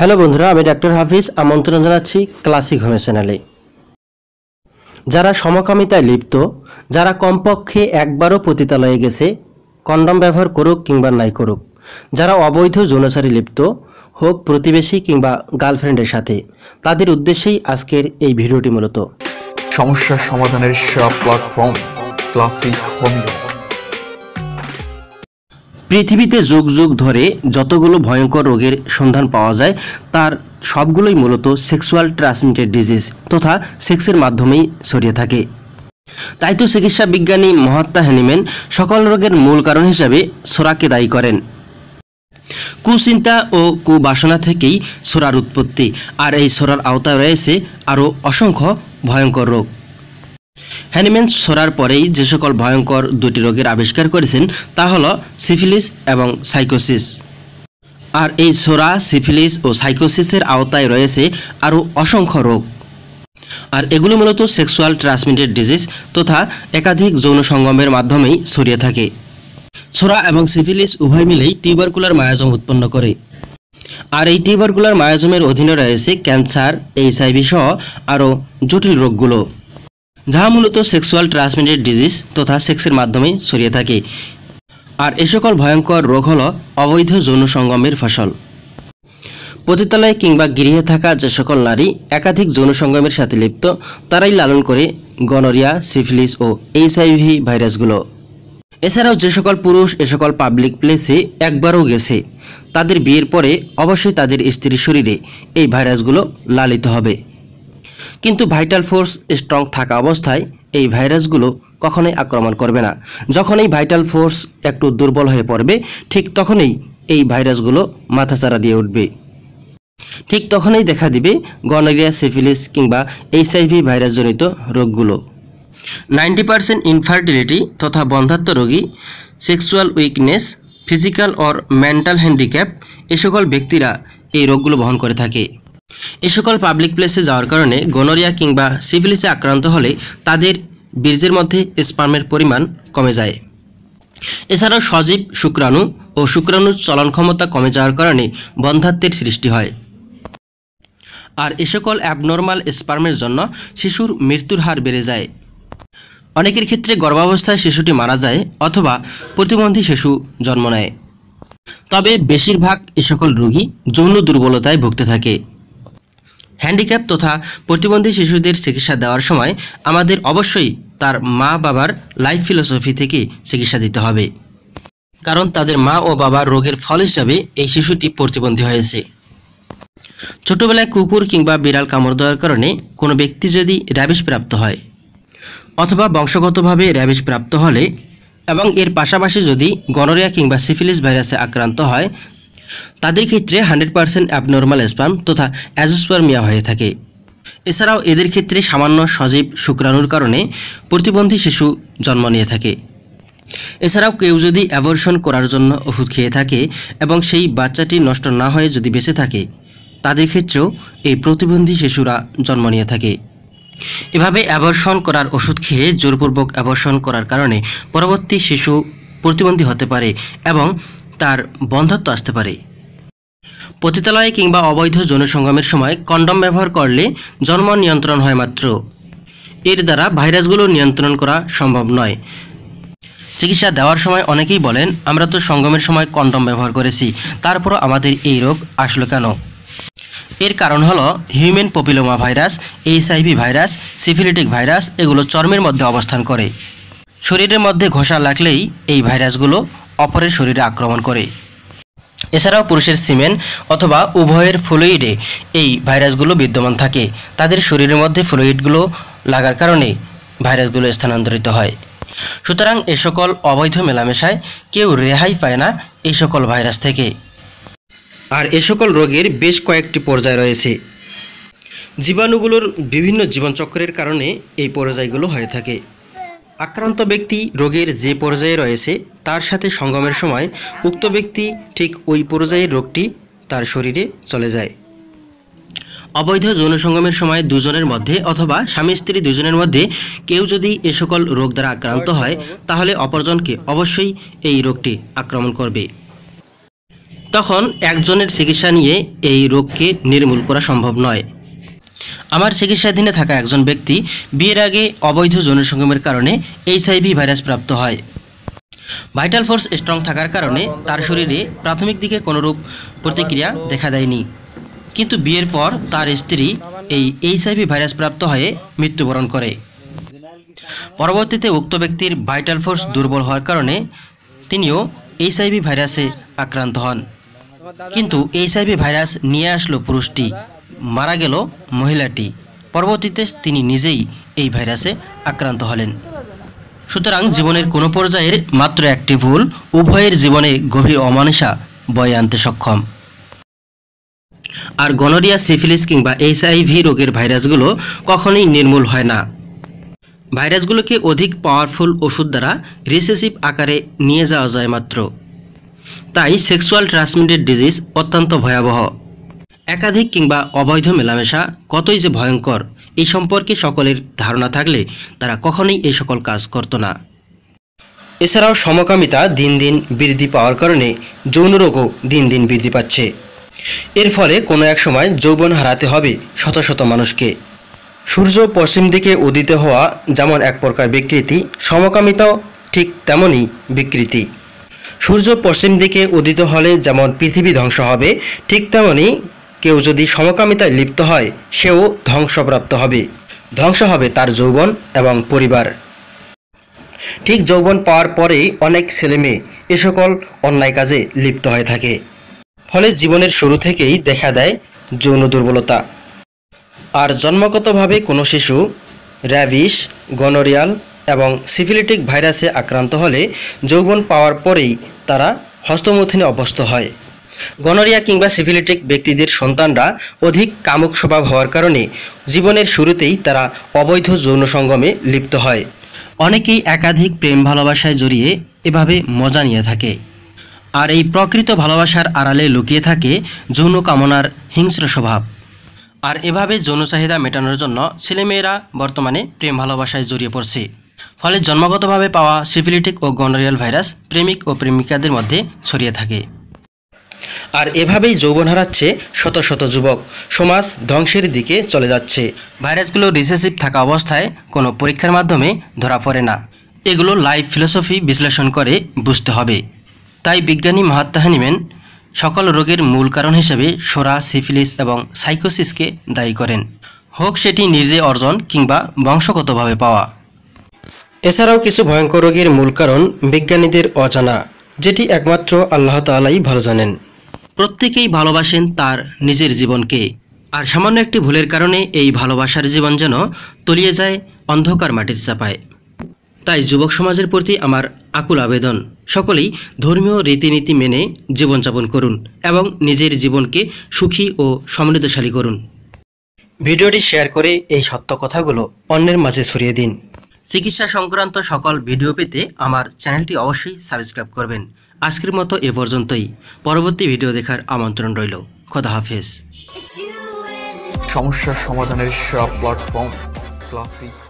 hello বন্ধুরা আমি doctor হাফিজ আমন্ত্রণ জানাচ্ছি ক্লাসিক হোমে চ্যানেলে যারা সমকামিতায় লিপ্ত যারা কমপক্ষে একবারও পতিতালয়ে গেছে কন্ডম ব্যবহার করুক কিংবা নাই করুক যারা অবৈধ যৌনচারী লিপ্ত হোক প্রতিবেশী কিংবা গার্লফ্রেন্ডের সাথে তাদের উদ্দেশ্যেই আজকের এই ভিডিওটি মূলত সমস্যার সমাধানের সব প্ল্যাটফর্ম ক্লাসিক হোমিও পৃথিবীতে যুগ যুগ ধরে যতগুলো ভয়ঙ্কর রোগের সন্ধান পাওয়া যায় তার সবগুলোই মূলত সেক্সুয়াল ট্রান্সমিটেড ডিজিজ তথা সেক্সের মাধ্যমেই ছড়িয়ে থাকে তাই তো চিকিৎসা বিজ্ঞানী মহাত্মা হ্যানিম্যান সকল রোগের মূল কারণ হিসাবে সোরাকে দায়ী করেন কুচিন্তা ও কুবাসনা থেকেই সোরার উৎপত্তি আর এই সোরার আওতায় রয়েছে আরও অসংখ্য ভয়ঙ্কর রোগ হ্যানিম্যান সরার পরেই যে সকল ভয়ঙ্কর দুটি রোগের আবিষ্কার করেছেন তা হল সিফিলিস এবং সাইকোসিস আর এই সোরা সিফিলিস ও সাইকোসিসের আওতায় রয়েছে আরও অসংখ্য রোগ আর এগুলো মূলত সেক্সুয়াল ট্রান্সমিটেড ডিজিজ তথা একাধিক যৌন সঙ্গমের মাধ্যমেই ছড়িয়ে থাকে সোরা এবং সিফিলিস উভয় মিলেই টিউবারকুলার মায়াজম উৎপন্ন করে আর এই টিউবারকুলার মায়াজমের অধীনে রয়েছে ক্যান্সার এইচআইভি সহ আরও জটিল রোগগুলো যাহা মূলত সেক্সুয়াল ট্রান্সমিটেড ডিজিজ তথা সেক্সের মাধ্যমে ছড়িয়ে থাকে আর এ সকল ভয়ঙ্কর রোগ হল অবৈধ যৌন সঙ্গমের ফসল পতিতালয়ে কিংবা গৃহে থাকা যে সকল নারী একাধিক যৌন সঙ্গমের সাথে লিপ্ত তারাই লালন করে গনোরিয়া সিফিলিস ও এইচআইভি ভাইরাসগুলো এছাড়াও যে সকল পুরুষ এ সকল পাবলিক প্লেসে একবারও গেছে তাদের বিয়ের পরে অবশ্যই তাদের স্ত্রীর শরীরে এই ভাইরাসগুলো লালিত হবে কিন্তু ভাইটাল ফোর্স স্ট্রং থাকা অবস্থায় এই ভাইরাসগুলো কখনোই আক্রমণ করবে না যখন এই ভাইটাল ফোর্স একটু দুর্বল হয়ে পড়বে ঠিক তখনই এই ভাইরাসগুলো মাথাচারা দিয়ে উঠবে ঠিক তখনই দেখা দিবে গনোরিয়া সিফিলিস কিংবা এইচআইভি ভাইরাসজনিত রোগগুলো নাইনটি পার্সেন্ট ইনফার্টিলিটি তথা বন্ধাত্ম রোগী sexual weakness physical or mental handicap এ সকল ব্যক্তিরা এই রোগগুলো বহন করে থাকে এ সকল পাবলিক প্লেসে যাওয়ার কারণে গনোরিয়া কিংবা সিভিলিসে আক্রান্ত হলে তাদের বীর্যের মধ্যে স্পার্মের পরিমাণ কমে যায় এছাড়াও সজীব শুক্রাণু ও শুক্রাণুর চলন ক্ষমতা কমে যাওয়ার কারণে বন্ধাত্বের সৃষ্টি হয় আর এ সকল অ্যাবনর্মাল স্পার্মের জন্য শিশুর মৃত্যুর হার বেড়ে যায় অনেকের ক্ষেত্রে গর্ভাবস্থায় শিশুটি মারা যায় অথবা প্রতিবন্ধী শিশু জন্ম নেয় তবে বেশিরভাগ এ সকল রোগী যৌন দুর্বলতায় ভুগতে থাকে হ্যান্ডিক্যাপ তথা প্রতিবন্ধী শিশুদের চিকিৎসা দেওয়ার সময় আমাদের অবশ্যই তার মা বাবার লাইফ ফিলোসফি থেকে চিকিৎসা দিতে হবে কারণ তাদের মা ও বাবার রোগের ফল হিসাবে এই শিশুটি প্রতিবন্ধী হয়েছে ছোটবেলায় কুকুর কিংবা বিড়াল কামড় দেওয়ার কারণে কোনো ব্যক্তি যদি র্যাবিশ প্রাপ্ত হয় অথবা বংশগতভাবে র্যাবিশ প্রাপ্ত হলে এবং এর পাশাপাশি যদি গনোরিয়া কিংবা সিফিলিস ভাইরাসে আক্রান্ত হয় তাদের ক্ষেত্রে হান্ড্রেড পারসেন্ট অ্যাবনর্মাল স্পাম তথা অ্যাজোস্পার্মিয়া হয়ে থাকে এছাড়াও এদের ক্ষেত্রে সামান্য সজীব শুক্রাণুর কারণে প্রতিবন্ধী শিশু জন্ম নিয়ে থাকে এছাড়াও কেউ যদি অ্যাবর্শন করার জন্য ওষুধ খেয়ে থাকে এবং সেই বাচ্চাটি নষ্ট না হয়ে যদি বেঁচে থাকে তাদের ক্ষেত্রেও এই প্রতিবন্ধী শিশুরা জন্ম নিয়ে থাকে এভাবে অ্যাবর্শন করার ওষুধ খেয়ে জোরপূর্বক অ্যাবর্শন করার কারণে পরবর্তী শিশু প্রতিবন্ধী হতে পারে এবং তার বন্ধত্ব আসতে পারে পতিতালয়ে কিংবা অবৈধ যৌনসঙ্গমের সময় কন্ডম ব্যবহার করলে জন্ম নিয়ন্ত্রণ হয় মাত্র এর দ্বারা ভাইরাসগুলো নিয়ন্ত্রণ করা সম্ভব নয় চিকিৎসা দেওয়ার সময় অনেকেই বলেন আমরা তো সঙ্গমের সময় কন্ডম ব্যবহার করেছি তারপরও আমাদের এই রোগ আসলো কেন এর কারণ হলো human papilloma virus HIV virus syphilitic virus এগুলো চর্মের মধ্যে অবস্থান করে শরীরের মধ্যে ঘষা লাগলেই এই ভাইরাসগুলো অপরের শরীরে আক্রমণ করে এছাড়াও পুরুষের সিমেন অথবা উভয়ের ফ্লুইডে এই ভাইরাসগুলো বিদ্যমান থাকে তাদের শরীরের মধ্যে ফ্লুইডগুলো লাগার কারণে ভাইরাসগুলো স্থানান্তরিত হয় সুতরাং এ সকল অবৈধ মেলামেশায় কেউ রেহাই পায় না এই সকল ভাইরাস থেকে আর এ সকল রোগের বেশ কয়েকটি পর্যায় রয়েছে জীবাণুগুলোর বিভিন্ন জীবনচক্রের কারণে এই পর্যায়গুলো হয়ে থাকে আক্রান্ত ব্যক্তি রোগের যে পর্যায়ে রয়েছে তার সাথে সঙ্গমের সময় উক্ত ব্যক্তি ঠিক ওই পর্যায়ের রোগটি তার শরীরে চলে যায় অবৈধ যৌন সঙ্গমের সময় দুজনের মধ্যে অথবা স্বামী স্ত্রী দুজনের মধ্যে কেউ যদি এ সকল রোগ দ্বারা আক্রান্ত হয় তাহলে অপরজনকে অবশ্যই এই রোগটি আক্রমণ করবে তখন একজনের চিকিৎসা নিয়ে এই রোগকে নির্মূল করা সম্ভব নয় আমার চিকিৎসাধীনে থাকা একজন ব্যক্তি বিয়ের আগে অবৈধ সঙ্গমের কারণে এইচআইভি ভাইরাস প্রাপ্ত হয় ভাইটাল ফোর্স স্ট্রং থাকার কারণে তার শরীরে প্রাথমিক দিকে কোনোরূপ প্রতিক্রিয়া দেখা দেয়নি কিন্তু বিয়ের পর তার স্ত্রী এই এইচআইভি ভাইরাস প্রাপ্ত হয়ে মৃত্যুবরণ করে পরবর্তীতে উক্ত ব্যক্তির ভাইটাল ফোর্স দুর্বল হওয়ার কারণে তিনিও এইচআইভি ভাইরাসে আক্রান্ত হন কিন্তু এইচআইভি ভাইরাস নিয়ে আসলো পুরুষটি মারা গেল মহিলাটি পরবর্তীতে তিনি নিজেই এই ভাইরাসে আক্রান্ত হলেন সুতরাং জীবনের কোনো পর্যায়ের মাত্র একটি ভুল উভয়ের জীবনে গভীর অমানসা বয়ে আনতে সক্ষম আর গনোরিয়া সিফিলিস কিংবা এইচআইভি রোগের ভাইরাসগুলো কখনোই নির্মূল হয় না ভাইরাসগুলোকে অধিক পাওয়ারফুল ওষুধ দ্বারা রিসেসিভ আকারে নিয়ে যাওয়া যায় মাত্র তাই সেক্সুয়াল ট্রান্সমিটেড ডিজিজ অত্যন্ত ভয়াবহ একাধিক কিংবা অবৈধ মেলামেশা কতই যে ভয়ঙ্কর এই সম্পর্কে সকলের ধারণা থাকলে তারা কখনোই এই সকল কাজ করত না এছাড়াও সমকামিতা দিন দিন বৃদ্ধি পাওয়ার কারণে যৌন রোগও দিন দিন বৃদ্ধি পাচ্ছে এর ফলে কোনো এক সময় যৌবন হারাতে হবে শত শত মানুষকে সূর্য পশ্চিম দিকে উদিত হওয়া যেমন এক প্রকার বিকৃতি সমকামিতাও ঠিক তেমনই বিকৃতি সূর্য পশ্চিম দিকে উদিত হলে যেমন পৃথিবী ধ্বংস হবে ঠিক তেমনই কেউ যদি সমকামিতায় লিপ্ত হয় সেও ধ্বংসপ্রাপ্ত হবে ধ্বংস হবে তার যৌবন এবং পরিবার ঠিক যৌবন পাওয়ার পরেই অনেক ছেলেমেয়ে এ সকল অন্যায় কাজে লিপ্ত হয়ে থাকে ফলে জীবনের শুরু থেকেই দেখা দেয় যৌন দুর্বলতা আর জন্মগতভাবে কোনো শিশু র্যাবিশ গনোরিয়াল এবং সিফিলিটিক ভাইরাসে আক্রান্ত হলে যৌবন পাওয়ার পরেই তারা হস্তমৈথুনে অভ্যস্ত হয় গনোরিয়া কিংবা সিভিলিটিক ব্যক্তিদের সন্তানরা অধিক কামুক স্বভাব হওয়ার কারণে জীবনের শুরুতেই তারা অবৈধ যৌন সঙ্গমে লিপ্ত হয় অনেকেই একাধিক প্রেম ভালোবাসায় জড়িয়ে এভাবে মজা নিয়ে থাকে আর এই প্রকৃত ভালোবাসার আড়ালে লুকিয়ে থাকে যৌন কামনার হিংস্র স্বভাব আর এভাবে যৌন চাহিদা মেটানোর জন্য ছেলেমেয়েরা বর্তমানে প্রেম ভালোবাসায় জড়িয়ে পড়ছে ফলে জন্মগতভাবে পাওয়া সিফিলিটিক ও গনোরিয়াল ভাইরাস প্রেমিক ও প্রেমিকাদের মধ্যে ছড়িয়ে থাকে আর এভাবেই যৌবন হারাচ্ছে শত শত যুবক সমাজ ধ্বংসের দিকে চলে যাচ্ছে ভাইরাসগুলো রিসেসিভ থাকা অবস্থায় কোনো পরীক্ষার মাধ্যমে ধরা পড়ে না এগুলো লাইফ ফিলোসফি বিশ্লেষণ করে বুঝতে হবে তাই বিজ্ঞানী মহাত্মা হানিমেন সকল রোগের মূল কারণ হিসেবে সোরা সিফিলিস এবং সাইকোসিসকে দায়ী করেন হোক সেটি নিজে অর্জন কিংবা বংশগতভাবে পাওয়া এছাড়াও কিছু ভয়ঙ্কর রোগের মূল কারণ বিজ্ঞানীদের অজানা যেটি একমাত্র আল্লাহ তালাই ভালো জানেন প্রত্যেকেই ভালোবাসেন তার নিজের জীবনকে আর সামান্য একটি ভুলের কারণে এই ভালোবাসার জীবন যেন তলিয়ে যায় অন্ধকার মাটির চাপায় তাই যুবক সমাজের প্রতি আমার আকুল আবেদন সকলেই ধর্মীয় রীতিনীতি মেনে জীবনযাপন করুন এবং নিজের জীবনকে সুখী ও সমৃদ্ধশালী করুন ভিডিওটি শেয়ার করে এই সত্য কথাগুলো অন্যের মাঝে ছড়িয়ে দিন চিকিৎসা সংক্রান্ত সকল ভিডিও পেতে আমার চ্যানেলটি অবশ্যই সাবস্ক্রাইব করবেন আজকের মতো এ পর্যন্তই পরবর্তী ভিডিও দেখার আমন্ত্রণ রইল খোদা হাফেজ সমস্যা সমাধানের সব প্ল্যাটফর্ম ক্লাসিক